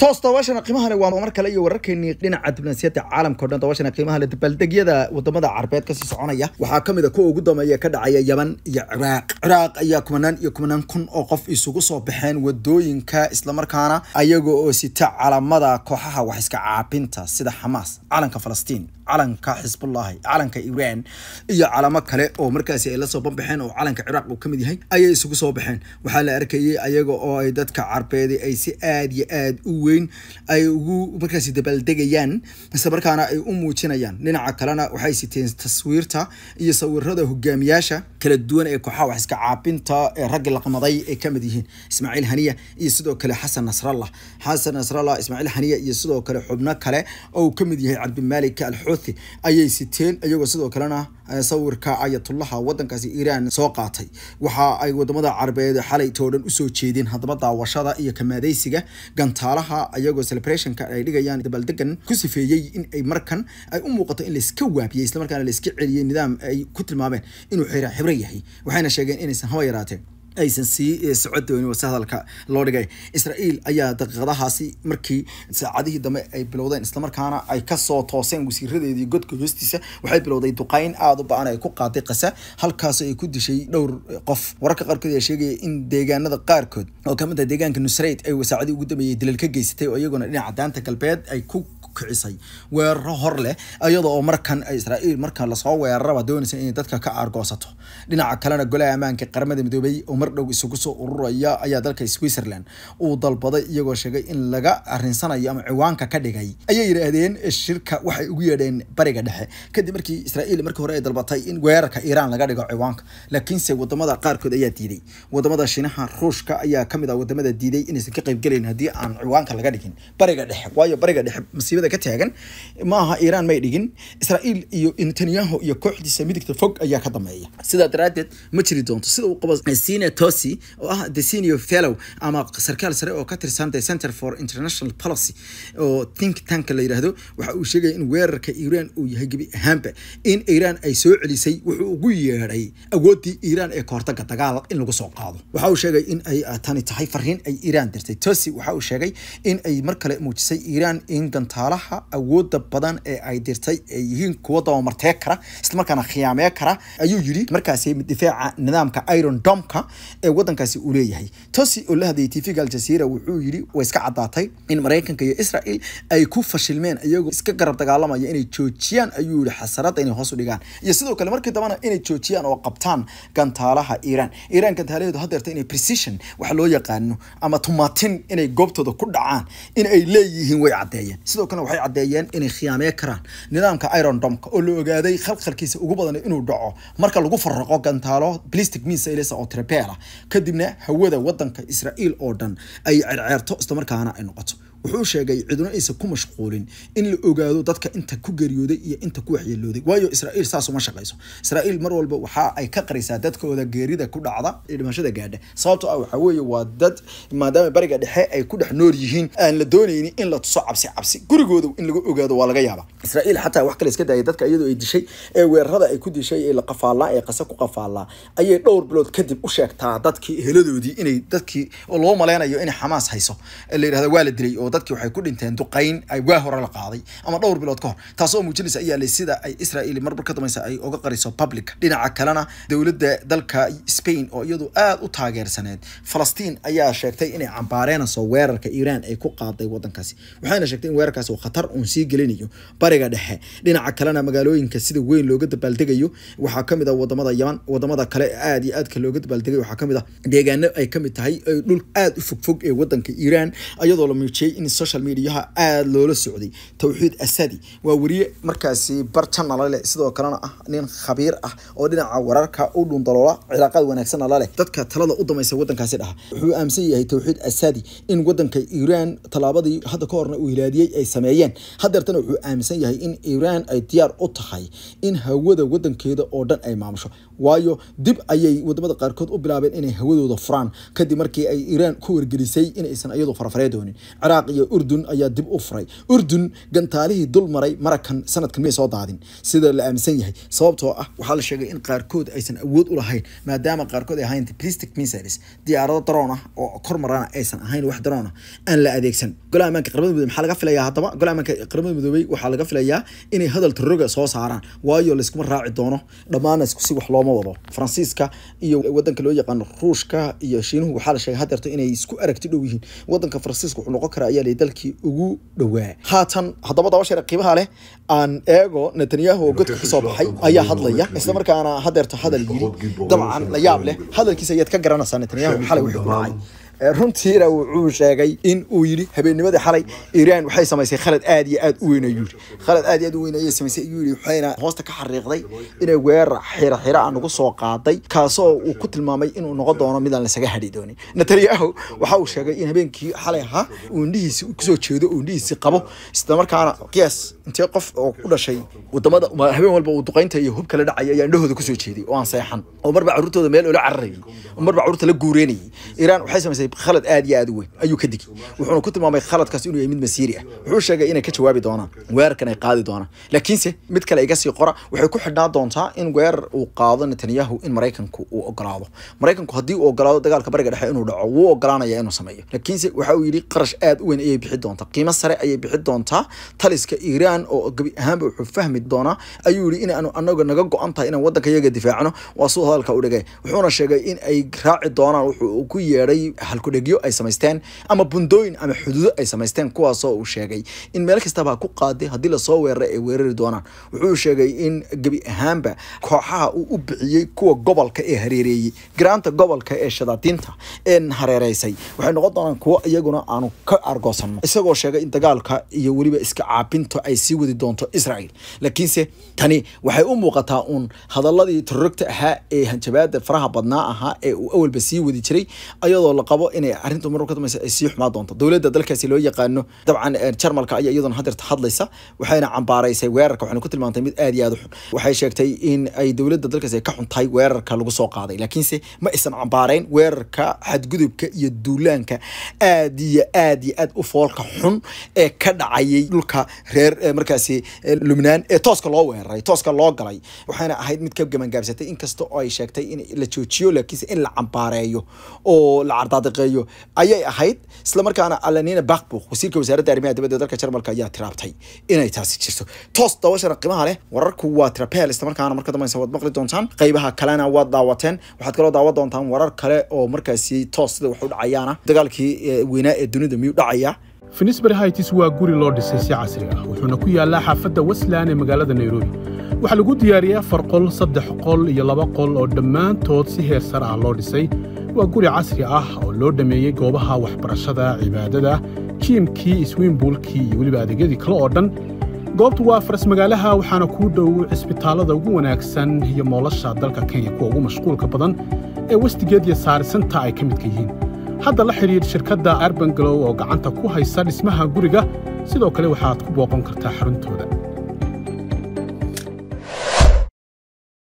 toos daawashana qiimahani waa mar kale iyo wararkeennii dhinaca diblanasiyada caalamkao dhan daawashana qiimaha la dabaaldegyada wadamada carbeed kasii soconaya waxaa ka mid a ah kuwa ugu dambeeya ka dhacaya yaman iyo ciraaq ciraaq ayaa kumanaan iyo kumanaan kun oo qof isugu soo baxeen wadooyinka islamarkaana ayaga oo sita calamada kooxaha wax iska caabinta sida xamaas calanka falastiin calanka xisbullahi calanka iiraan iyo calamo kale oo markaasi ay lasoo banbaxeen oo calanka ciraaq uu ka mid yahay ayay isugu soo baxeen waxaa la arkayay ayaga oo ay dadka carbeedi ay si aad iyo aad u weyn ay ugu markaasi dabaaldegayaan isla ay u muujinayaan dhinaca kalena waxay siteen taswiirta iyo sawirada hogaamiyaasha kala duwan ee kooxaha wax iska caabinta ee raggi laqmaday ay ka yihiin ismaaciil haniya iyo sidoo kale xasan nasrallah xasan nasrallah ismaaciil haniya iyo sidoo kale xubno kale oo uu ka yahay cabdimaalika alxuud Baruthi ayay siteen iyagoo sidoo kalena eh, sawirka ayatullaha waddankaasi iiraan soo qaatay waxa ay wadamada Carbeed xalay toodhan u soo jeedeen hadaba daawashada iyo kamaadaysiga gantaalaha iyagoo celebrationka ay dhigayaan dabaldegan ku sifeeyey in ay markan ay u muuqato in layska iska waabiyay isla markaana la nidaam ay ku tilmaameen inuu xira xibro yahay waxayna sheegeen inaysan haba yaraateen aysan sii eh, socodoonin wasahadalka loo dhigay israel ayaa daqiiqadahaasi markii saacadihii dambe ay bilowdeen islamarkaana ay kasoo tooseen wasiiradeedii godka hoostiisa waxay bilowday duqeyn aada u ba-an ay ku qaaday kase halkaas ay ku dishay dhowr qof wararka qaarkood ayaa sheegaya in deegaanada qaarkood oo kamid ah deegaanka nusreyt ay wasaacadii ugu dambeeyay dilal ka geysatay oo iyaguna dhinaca daanta galbeed ay ku kicisay weeraro hor leh iyada oo markan israa'iil marka lasoo weeraraba doonaysa inay dadka ka aargoosato dhinaca kalena golaha ammaanka qaramada midoobay oo mar dhow isugu soo ururaya ayaa dalka switzerland uu dalbaday iyagoo sheegay in laga arinsanayo ama ciwaanka ka dhigay ayay yidhaahdeen shirka waxay ugu yeedheen bariga dhexe kadib markii israa'iil markii hore ay dalbatay in weerarka iiraan laga dhigo ciwaanka laakiinse wadamada qaarkood ayaa diiday wadamada shiinaha ruushka ayaa kamid ah wadamada diiday inaysan ka qaybgelayn haddii aan ciwaanka laga dhigin bariga dhexe waayo bariga dhexe masiibada dugsiyada ka taagan ma iiraan may dhigin israa'iil iyo netanyahu iyo kooxdiisa midigta fog ayaa ka dameeya sidaa daraaddeed ma jiri doonto sida uu qabo sina tosi oo ah the senior fellow ama sarkaal sare oo ka tirsan the center for international policy oo think tanka la yidhaahdo waxa uu sheegaya in weerarka iiraan uu yahay gebi ahaanba in iiraan ay soo celisay wuxuu ugu yeedhay awooddii iiraan ee kahortaga dagaal in lagu soo qaado waxa uu sheegay in ay ah, tani tahay fariin ay iiraan dirtay tosi waxa uu sheegay in ay mar kale muujisay iiraan in gantaalo shaqaalaha awooda badan ee ay dirtay ay yihiin kuwa dabamartee kara islamarkaana khiyaamee kara ayuu yidhi markaas difaaca nidaamka iron domka ee wadankaasi uu leeyahay tosi oo la hadlayay t v-ga aljazeera wuxuu yidhi way iska caddaatay in maraykanka iyo israel ay ku fashilmeen iyagoo iska garab dagaalamaya inay joojiyaan ayuu yihi xasaradda inay hoos u dhigaan iyo sidoo kale markii dambana inay joojiyaan oo qabtaan gantaalaha iiraan iiraan gantaalaheedu hadeerta inay precision wax loo yaqaano ama tumatin inay goobtooda ku dhacaan in ay leeyihiin way caddeeyeen sidoo kale waxay caddeeyeen inay khiyaamee karaan nidaamka irondomka oo la ogaaday khalkhalkiisa ugu badan inuu dhaco marka lagu farraqo gantaalo blistic missiles oo tirabeela kadibna hawada wadanka israa'iil oo dhan ay cerceerto islamarkaana ay noqoto wuxuu sheegay cidno aysan ku mashquulin in la ogaado dadka inta ku geeriyooday iyo inta ku waxyeelooday waayo israa'iil saasuma shaqayso israa'iil mar walba waxa ay ka qaraysaa dadkooda geerida ku dhacda ee dhimashada gaadha sababtoo ah waxaa weeye waa dad maadaama bariga dhexe ay ku dhex nool yihiin aan la doonaynin in la tuso cabsi cabsi gurigooda in lagu ogaado waa laga yaabaa israa'iil xataa wax kale iska daayay dadka iyadoo ay dishay ee weerarada ay ku dishay ee la qafaallaa ee qase ku qafaallaa ayay dhowr bilood kadib u sheegtaa dadkii heladoodii inay dadkii loo malaynayo inay xamaas hayso la yidhahda waa la dilay oo dadkii waxay ku dhinteen duqayn ay waa hore la qaaday ama dhowr bilood ka hor taasoo muujinaysa iyale sida ay israel marmar ka dambaysa ay uga qariso publica dhinaca kalena dowladda dalka spain oo iyadu aad u taageersaneed falastiin ayaa sheegtay inay cambaareenayso weerarka iiraan ay ku qaaday wadankaasi waxayna sheegtay in weerarkaasi uu khatar uun sii gelinayo bariga dhexe dhinaca kalena magaalooyinka sida weyn looga dabaaldegayo waxaa kamid a ah wadamada yaman wadamada kale aad iyo aadka looga dabaaldegayo waxaa kamid a ah deegaano ay kamid tahay dhul aad u fogfog ee wadanka iiraan ayadoo la muujiyey in social mediaha aada loola socday towxiid asadi waa weriye markaasi bar janala leh sidoo kalena ah nin khabiir ah oo dhinaca wararka u dhundaloola cilaaqaad wanaagsanna la leh dadka talada u dameysa waddankaasi dhaha wuxuu aaminsan yahay towxiid asadi in waddanka iran tallaabadii hadda ka horna uu hilaadiyey ay sameeyeen hadeertana wuxuu aaminsan yahay in iran ay diyaar u tahay in hawada waddankeeda oo dhan ay maamusho waayo dib ayay wadamada qaarkood u bilaabeen inay hawadooda furaan kadib markii ay iraan ku wargelisay inaysan iyadu farafareedoonin ciraaq iyo urdun ayaa dib u furay urdun gantaalihii dul maray marakan sanadkan miyay soo daadin sida la aaminsan yahay sababtoo ah waxaa la sheegay in qaarkood aysan awood u lahayn maadaama qaarkood ay ahayn ballistic missiles diyaarado daroon ah oo kor marana aysan ahayn wax daroon ah aan la adeegsan golaha amaanka qaramada midoobey maxaa laga filayaa haddaba golaha amaanka qaramada midoobey waxaa laga filayaa inay hadal taroga soo saaraan waayo layskuma raaci doono dhammaana isku wax loo looma wado faransiiska iyo wadanka loo yaqaano ruushka iyo shiinuhu waxaa la sheegay hadeerto inay isku aragti dhow yihiin wadanka faransiiska wuxuu noqon karaa ayaa dalkii ugu dhowaa haatan haddaba daba sheer qiimaha leh aan eego netanyahu oo godka kasoo baxay ayaa hadlaya isla markaana hadeerto hadal yiri dabcan la yaab leh hadalkiisa ayaad ka garanaysaa netanyahu xalay wuxuu ku runtiina wuxuu sheegay in uu yidhi habeennimadii xalay iiraan waxay samaysay khalad aad iyo aad u weyn ayuu yidhi khalad aad iyo aad u weyn ayay samaysay ayuu yidhi waxayna hoosta ka xariiqday inay weerar xira xira aan ah soo qaaday kaasoo uu ku tilmaamay inuu noqon doono midaan lasaga hadhi doonin netanyahu waxa uu sheegay in habeenkii xalay ahaa uu indhihiisi kusoo jeedo uu indhihiisi qabo isla qiyaas intee qof oo u dhashay wadamada habeen walba uu duqaynta iyo hub kala dhacaya ayaa indhahooda kusoo jeeday oo aan seexan oo marba carruurtooda meel oola cararayay oo marba carruurta la guureenayay iiraan waxay samaysay keentay khalad aad iyo aad weyn ayuu ka digay wuxuuna ku tilmaamay khaladkaas inuu yahay mid masiiri ah wuxuu sheegay inay ka jawaabi doonaan weerarkan ay qaadi doonaan laakiinse mid kale iga sii qora waxay ku xidhnaa doontaa in weerar uu qaado netanyahu in maraykanku uu ogolaado maraykanku haddii uu ogolaado dagaalka bariga dhexe inuu dhaco wuu ogolaanaya inuu sameeyo laakiinse waxa uu yidhi qarash aad u weyn ayay bixi doontaa qiimo sare ayay bixi doontaa taliska iiraan oo gebi ahaanba wuxuu fahmi doonaa ayuu yidhi inaanu anaga naga go-an tahay inaan waddanka iyaga difaacno waa suu hadalka u dhigay wuxuuna sheegay in ay raaci doonaan wuxuu ku yeedhay xalkudhegyo ay samaysteen ama bundooyin ama xuduudo ay samaysteen kuwaasoo uu sheegay in meel kastaba ku qaaday haddii lasoo weerara ay weerari doonaan wuxuu sheegay in gebi ahaanba kooxaha uu u bixiyey kuwa gobolka ee hareereeyey garaanta gobolka ee shadaadiinta ee hareereysay waxay noqon doonaan kuwo iyaguna aanu ka argoosanno isagoo sheegay in dagaalka iyo weliba iska caabinto ay sii wadi doonto israel laakiinse tani waxay u muuqataa uun hadaladii tororogta ahaa ee hanjabaada faraha badnaa ahaa ee uu awalba sii wadi jiray ayadoo laqabo qabo inay arrintu marka ka dambaysa ay sii xumaa doonto dowladda dalkaasi loo yaqaano dabcan eh, jarmalka ayaa iyaduna hadeerta hadlaysa waxayna cambaaraysay weerarka waxayna ku tilmaantay mid aad iyo aad u xun waxay sheegtay in ay dowladda dalkaasi ay ka xuntahay weerarka lagu soo qaaday laakiinse ma isan cambaarayn weerarka xadgudubka iyo duulaanka aad iyo aad iyo aad u foolka xun ee ka dhacayay dhulka reer eh, markaasi eh, lubnaan ee tooska loo weeraray tooska loo galay waxayna ahayd mid ka gabangaabsatay inkasta oo ay sheegtay in la joojiyo laakiinse in la cambaareeyo oo la cardaadi shaqeeyo ayay ahayd islamarkaana alenina bakbuk wasiirka wasaaradda arrimaha dibadda dalka jarmalka ayaa tiraabtay inay taasi jirto toos daawashana qiimaha leh wararku waa trapel islamarkaana marka dambaysa waad maqli doontaan qaybaha kalena waad daawateen waxaad kaloo daawan doontaan warar kale oo markaasi toos sida wax u dhacayaana dagaalkii eh, weynaa ee dunida miyuu dhacaya finisbury hights waa guri loo dhisay si casri ah wuxuuna ku yaallaa xaafadda westland ee magaalada nairobi waxaa lagu diyaariyey afar qol saddex qol iyo laba qol oo dhammaantood si heer sar ah loo dhisay waa guri casri ah oo loo dhammeeyey goobaha waxbarashada cibaadada jiimkii iswiinbuulkii iyo weliba adeegyadii kale oo dhan goobtu waa faras magaalaha waxaana kuu dhow cisbitaallada ugu wanaagsan iyo moolasha dalka kenya kuwa ugu mashquulka badan ee westigeed iyo saarisanta ay ka midka yihiin hadda la xidhiidh shirkadda arbangalow oo gacanta ku haysa dhismaha guriga sidoo kale waxaad ku booqan kartaa xaruntooda